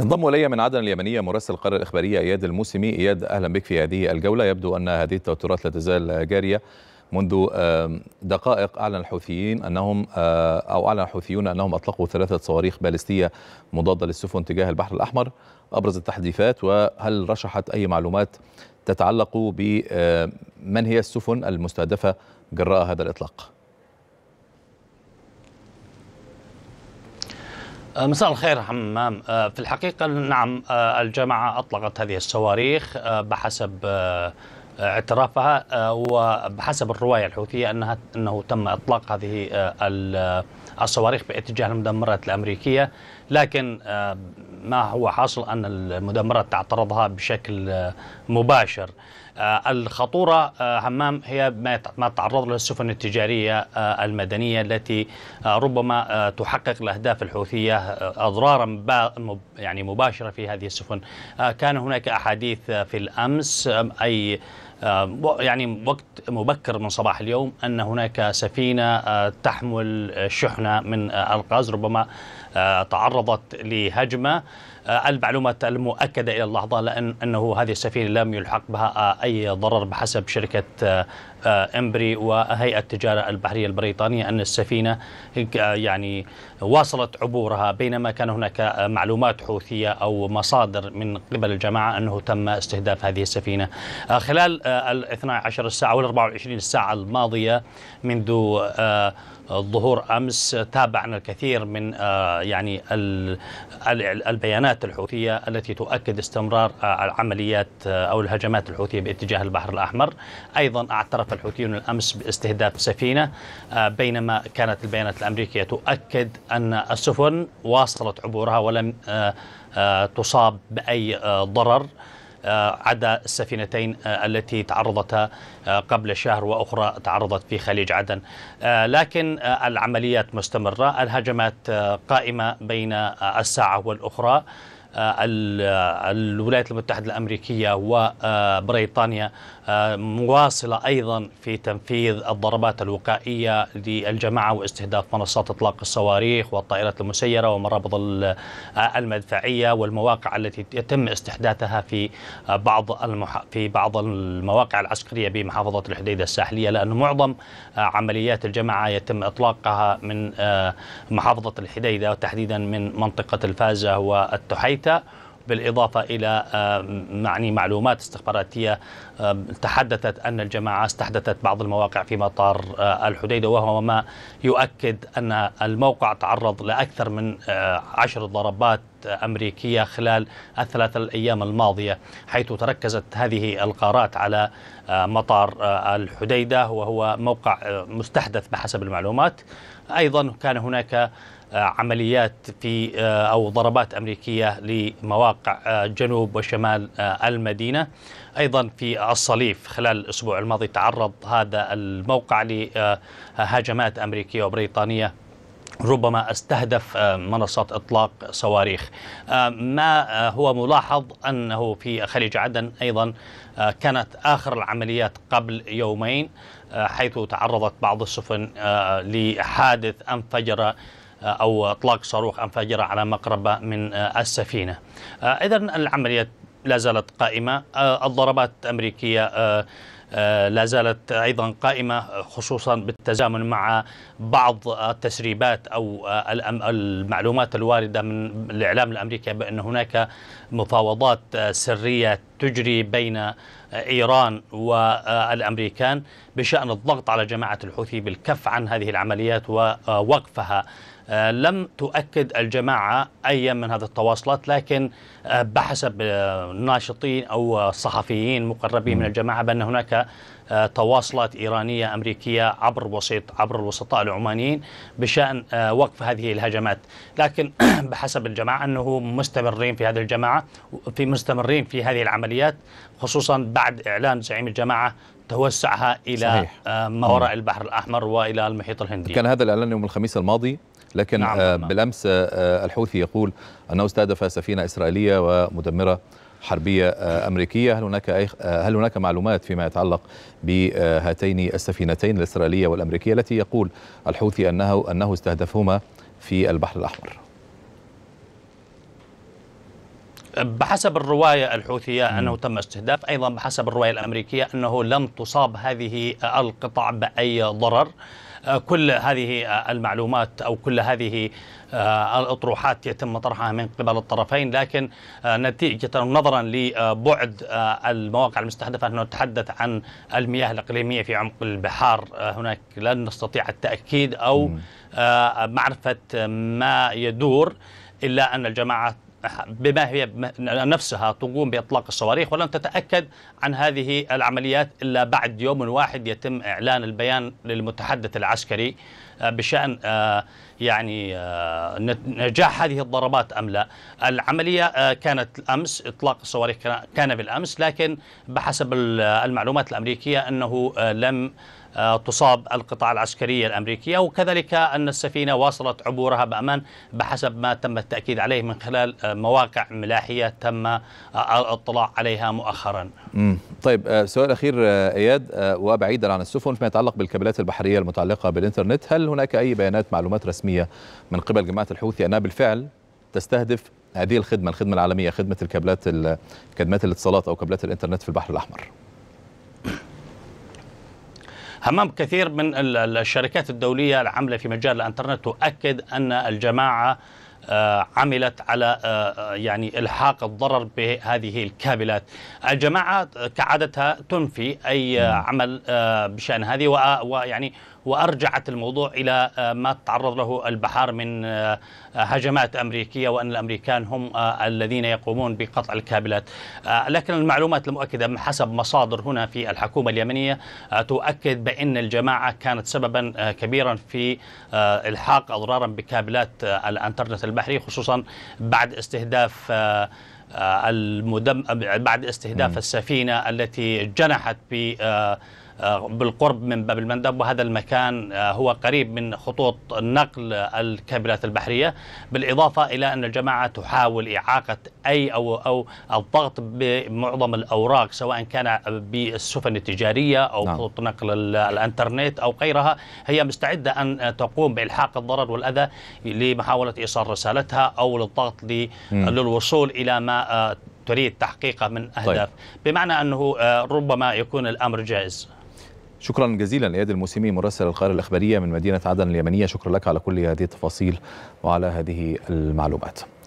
ينضم الي من عدن اليمنيه مراسل القاره الاخباريه اياد الموسمي اياد اهلا بك في هذه الجوله يبدو ان هذه التوترات لا تزال جاريه منذ دقائق اعلن الحوثيين انهم آه، او اعلن الحوثيون انهم اطلقوا ثلاثه صواريخ باليستيه مضاده للسفن تجاه البحر الاحمر ابرز التحديثات وهل رشحت اي معلومات تتعلق بمن آه، هي السفن المستهدفه جراء هذا الاطلاق؟ آه، مساء الخير حمام آه، في الحقيقة نعم آه، الجماعه أطلقت هذه الصواريخ بحسب اعترافها آه، وبحسب الروايه الحوثيه انها انه تم اطلاق هذه آه، آه، الصواريخ باتجاه المدمرات الامريكيه لكن ما هو حاصل ان المدمرات تعترضها بشكل مباشر الخطوره همام هي ما تعرض له السفن التجاريه المدنيه التي ربما تحقق الاهداف الحوثيه اضرارا يعني مباشره في هذه السفن كان هناك احاديث في الامس اي يعني وقت مبكر من صباح اليوم أن هناك سفينة آه، تحمل شحنة من آه، الغاز ربما آه، تعرضت لهجمة المعلومات المؤكدة إلى اللحظة لأن أنه هذه السفينة لم يلحق بها أي ضرر بحسب شركة امبري وهيئة التجارة البحرية البريطانية أن السفينة يعني واصلت عبورها بينما كان هناك معلومات حوثية أو مصادر من قبل الجماعة أنه تم استهداف هذه السفينة خلال ال 12 الساعة وال 24 الساعة الماضية منذ آه، ظهور امس تابعنا الكثير من آه، يعني البيانات الحوثيه التي تؤكد استمرار آه، العمليات او الهجمات الحوثيه باتجاه البحر الاحمر، ايضا اعترف الحوثيون الامس باستهداف سفينه بينما كانت البيانات الامريكيه تؤكد ان السفن واصلت عبورها ولم تصاب باي ضرر. آه، عدا السفينتين آه، التي تعرضتا آه، قبل شهر وأخرى تعرضت في خليج عدن لكن العمليات مستمرة الهجمات قائمة بين الساعة والأخرى آه، آه، الولايات المتحدة الأمريكية وبريطانيا آه، مواصلة أيضا في تنفيذ الضربات الوقائية للجماعة واستهداف منصات إطلاق الصواريخ والطائرات المسيرة ومرابض المدفعية والمواقع التي يتم استحداثها في بعض المح... في بعض المواقع العسكرية بمحافظة الحديدة الساحلية لأن معظم عمليات الجماعة يتم إطلاقها من محافظة الحديدة وتحديدا من منطقة الفازة والتحيف الميتا بالإضافة إلى معني معلومات استخباراتية تحدثت أن الجماعة استحدثت بعض المواقع في مطار آه، الحديدة وهو ما يؤكد أن الموقع تعرض لأكثر من آه، عشر ضربات أمريكية خلال الثلاثة الأيام الماضية حيث تركزت هذه القارات على آه، مطار الحديدة وهو موقع مستحدث بحسب المعلومات أيضا كان هناك عمليات في آه، أو ضربات أمريكية لمواقع آه، جنوب وشمال آه، المدينة أيضا في الصليف خلال الأسبوع الماضي تعرض هذا الموقع لهجمات أمريكية وبريطانية ربما استهدف منصات اطلاق صواريخ ما هو ملاحظ انه في خليج عدن ايضا كانت اخر العمليات قبل يومين حيث تعرضت بعض السفن لحادث انفجر آه، أو إطلاق صاروخ أنفجر على مقربة من آه، السفينة آه، إذا العملية لا زالت قائمة الضربات الأمريكية لا زالت أيضا قائمة خصوصا بالتزامن مع بعض التسريبات أو المعلومات الواردة من الإعلام الأمريكي بأن هناك مفاوضات سرية تجري بين إيران والأمريكان بشأن الضغط على جماعة الحوثي بالكف عن هذه العمليات ووقفها لم تؤكد الجماعة أي من هذه التواصلات لكن بحسب ناشطين أو صحفيين مقربين من الجماعة بأن هناك تواصلات إيرانية أمريكية عبر وسيط عبر الوسطاء العمانيين بشأن آه، وقف هذه الهجمات لكن بحسب الجماعة أنه مستمرين في هذه الجماعة في مستمرين في هذه العمليات خصوصا بعد إعلان زعيم الجماعة توسعها إلى صحيح. آه، ما وراء البحر الأحمر وإلى المحيط الهندي كان هذا الإعلان يوم الخميس الماضي لكن نعم آه، بالامس الحوثي يقول انه استهدف سفينه اسرائيليه ومدمره حربية آه، أمريكية هل هناك آه، هل هناك معلومات فيما يتعلق بهاتين السفينتين الإسرائيلية والأمريكية التي يقول الحوثي أنه أنه استهدفهما في البحر الأحمر بحسب الرواية الحوثية أنه تم استهداف أيضا بحسب الرواية الأمريكية أنه لم تصاب هذه القطع بأي ضرر آه، كل هذه آه، المعلومات أو كل هذه آه، الأطروحات يتم طرحها من قبل الطرفين لكن نتيجة نظرا لبعد المواقع المستهدفة أنه نتحدث عن المياه الإقليمية في عمق البحار هناك لن نستطيع التأكيد أو معرفة ما يدور إلا أن الجماعات بما هي نفسها تقوم باطلاق الصواريخ ولن تتاكد عن هذه العمليات الا بعد يوم واحد يتم اعلان البيان للمتحدث العسكري آه، بشان آه، يعني آه، نجاح هذه الضربات ام لا العمليه كانت امس اطلاق الصواريخ كان بالامس لكن بحسب المعلومات الامريكيه انه لم آه، تصاب القطاع العسكرية الأمريكية وكذلك أن السفينة واصلت عبورها بأمان بحسب ما تم التأكيد عليه من خلال آه، مواقع ملاحية تم آه، الاطلاع عليها مؤخرا طيب سؤال أخير إياد وبعيدا عن السفن فيما يتعلق بالكابلات البحرية المتعلقة بالإنترنت هل هناك أي بيانات معلومات رسمية من قبل جماعة الحوثي أنها بالفعل تستهدف هذه الخدمة الخدمة العالمية خدمة الكابلات خدمات الاتصالات أو كابلات الإنترنت في البحر الأحمر همام كثير من الشركات الدولية العاملة في مجال الانترنت تؤكد أن الجماعة آه، عملت على آه، آه، يعني الحاق الضرر بهذه الكابلات. الجماعه كعادتها تنفي اي نعم. عمل بشان هذه ويعني وأرجعت الموضوع إلى آه، ما تعرض له البحار من آه، آه، هجمات أمريكية وأن الأمريكان هم الذين يقومون بقطع الكابلات لكن المعلومات المؤكدة حسب مصادر هنا في الحكومة اليمنية تؤكد بأن الجماعة كانت سببا كبيرا في إلحاق أضرارا بكابلات الأنترنت البحري خصوصا بعد استهداف المدم بعد استهداف السفينه التي جنحت ب آه، بالقرب من باب المندب وهذا المكان آه، هو قريب من خطوط النقل الكابلات البحرية بالإضافة إلى أن الجماعة تحاول إعاقة أي أو, أو الضغط بمعظم الأوراق سواء كان بالسفن التجارية أو نعم. خطوط نقل الأنترنت أو غيرها هي مستعدة أن تقوم بإلحاق الضرر والأذى لمحاولة إيصال رسالتها أو للضغط للوصول إلى ما آه، تريد تحقيقه من أهداف طيب. بمعنى أنه ربما يكون الأمر جائز شكرا جزيلا لياد الموسمي مراسل القاهره الاخباريه من مدينه عدن اليمنيه شكرا لك على كل هذه التفاصيل وعلى هذه المعلومات